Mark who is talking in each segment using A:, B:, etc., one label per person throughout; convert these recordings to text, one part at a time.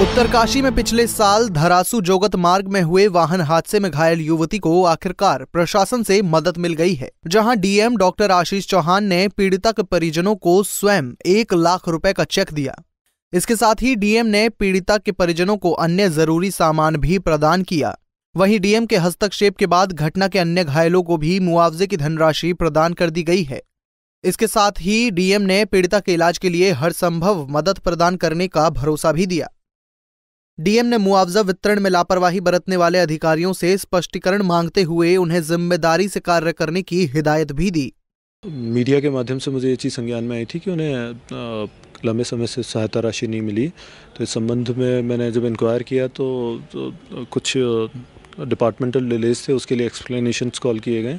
A: उत्तरकाशी में पिछले साल धरासू जोगत मार्ग में हुए वाहन हादसे में घायल युवती को आखिरकार प्रशासन से मदद मिल गई है जहां डीएम डॉक्टर आशीष चौहान ने पीड़िता के परिजनों को स्वयं एक लाख रुपए का चेक दिया इसके साथ ही डीएम ने पीड़िता के परिजनों को अन्य जरूरी सामान भी प्रदान किया वहीं डीएम के हस्तक्षेप के बाद घटना के अन्य घायलों को भी मुआवजे की धनराशि प्रदान कर दी गई है इसके साथ ही डीएम ने पीड़िता के इलाज के लिए हर संभव मदद प्रदान करने का भरोसा भी दिया डीएम ने मुआवजा वितरण में लापरवाही बरतने वाले अधिकारियों से स्पष्टीकरण मांगते हुए उन्हें जिम्मेदारी से कार्य करने की हिदायत भी दी
B: मीडिया के माध्यम से मुझे ये चीज़ संज्ञान में आई थी कि उन्हें लंबे समय से सहायता राशि नहीं मिली तो इस संबंध में मैंने जब इंक्वायर किया तो, तो, तो कुछ डिपार्टमेंटल डिलेज थे उसके लिए एक्सप्लेनेशंस कॉल किए गए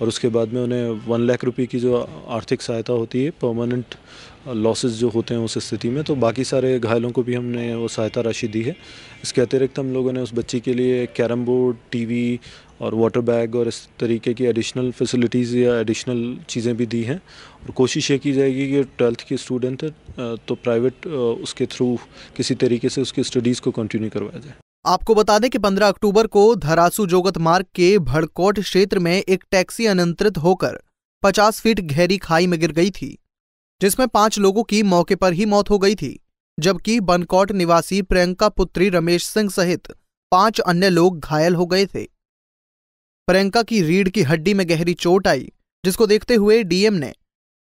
B: और उसके बाद में उन्हें वन लाख रुपए की जो आर्थिक सहायता होती है परमानेंट लॉसेस जो होते हैं उस स्थिति में तो बाकी सारे घायलों को भी हमने वो सहायता राशि दी है इसके अतिरिक्त हम लोगों ने उस बच्ची के लिए कैरम बोर्ड टी और वाटर बैग और इस तरीके की एडिशनल फैसिलिटीज़ या एडिशनल चीज़ें भी दी हैं और कोशिश ये की जाएगी कि ट्वेल्थ की स्टूडेंट है तो प्राइवेट उसके थ्रू किसी तरीके से उसकी स्टडीज़ को कंटिन्यू करवाया जाए
A: आपको बता दें कि 15 अक्टूबर को धरासू जोगत मार्ग के भड़कोट क्षेत्र में एक टैक्सी अनियंत्रित होकर 50 फीट गहरी खाई में गिर गई थी जिसमें पांच लोगों की मौके पर ही मौत हो गई थी जबकि बनकोट निवासी प्रियंका पुत्री रमेश सिंह सहित पांच अन्य लोग घायल हो गए थे प्रियंका की रीढ़ की हड्डी में गहरी चोट आई जिसको देखते हुए डीएम ने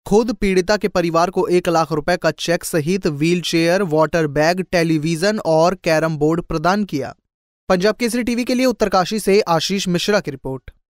A: खुद पीड़िता के परिवार को एक लाख रुपए का चेक सहित व्हीलचेयर, वाटर बैग टेलीविजन और कैरम बोर्ड प्रदान किया पंजाब केसरी टीवी के लिए उत्तरकाशी से आशीष मिश्रा की रिपोर्ट